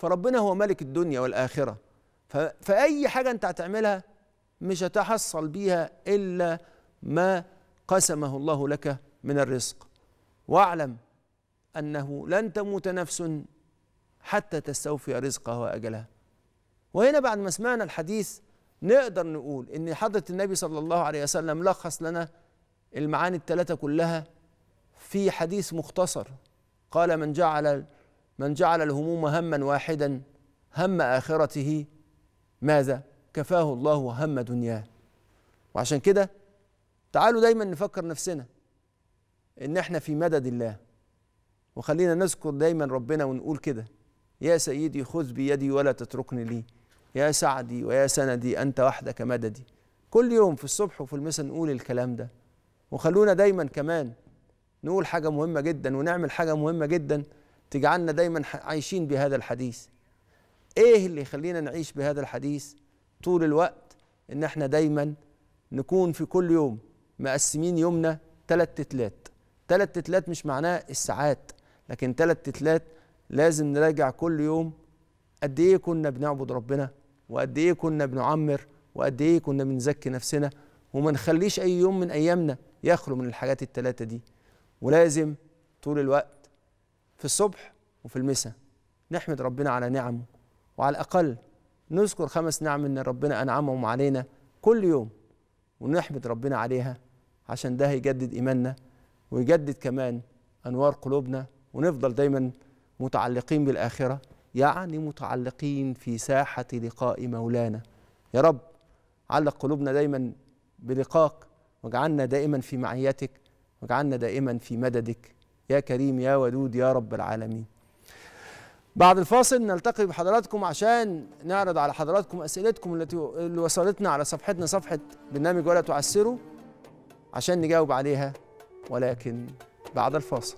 فربنا هو ملك الدنيا والاخره فاي حاجه انت هتعملها مش هتحصل بيها الا ما قسمه الله لك من الرزق واعلم انه لن تموت نفس حتى تستوفي رزقها واجلها وهنا بعد ما سمعنا الحديث نقدر نقول ان حضره النبي صلى الله عليه وسلم لخص لنا المعاني الثلاثه كلها في حديث مختصر قال من جعل من جعل الهموم هما واحدا هم آخرته ماذا كفاه الله هم دنياه وعشان كده تعالوا دايما نفكر نفسنا ان احنا في مدد الله وخلينا نذكر دايما ربنا ونقول كده يا سيدي خذ بيدي ولا تتركني لي يا سعدي ويا سندي انت وحدك مددي كل يوم في الصبح وفي المساء نقول الكلام ده وخلونا دايما كمان نقول حاجه مهمه جدا ونعمل حاجه مهمه جدا تجعلنا دايما عايشين بهذا الحديث ايه اللي يخلينا نعيش بهذا الحديث طول الوقت ان احنا دايما نكون في كل يوم مقسمين يومنا تلات تتلات تلات تتلات مش معناه الساعات لكن تلات تتلات لازم نراجع كل يوم قد ايه كنا بنعبد ربنا وقد ايه كنا بنعمر وقد ايه كنا بنزكي نفسنا وما نخليش اي يوم من ايامنا يخلو من الحاجات التلاته دي ولازم طول الوقت في الصبح وفي المساء نحمد ربنا على نعمه وعلى الأقل نذكر خمس نعم من ربنا أنعمهم علينا كل يوم ونحمد ربنا عليها عشان ده هيجدد إيماننا ويجدد كمان أنوار قلوبنا ونفضل دايما متعلقين بالآخرة يعني متعلقين في ساحة لقاء مولانا يا رب علق قلوبنا دايما بلقاك واجعلنا دائما في معيتك واجعلنا دائما في مددك يا كريم يا ودود يا رب العالمين بعد الفاصل نلتقي بحضراتكم عشان نعرض على حضراتكم أسئلتكم التي اللي وصلتنا على صفحتنا صفحة برنامج ولا تعسروا عشان نجاوب عليها ولكن بعد الفاصل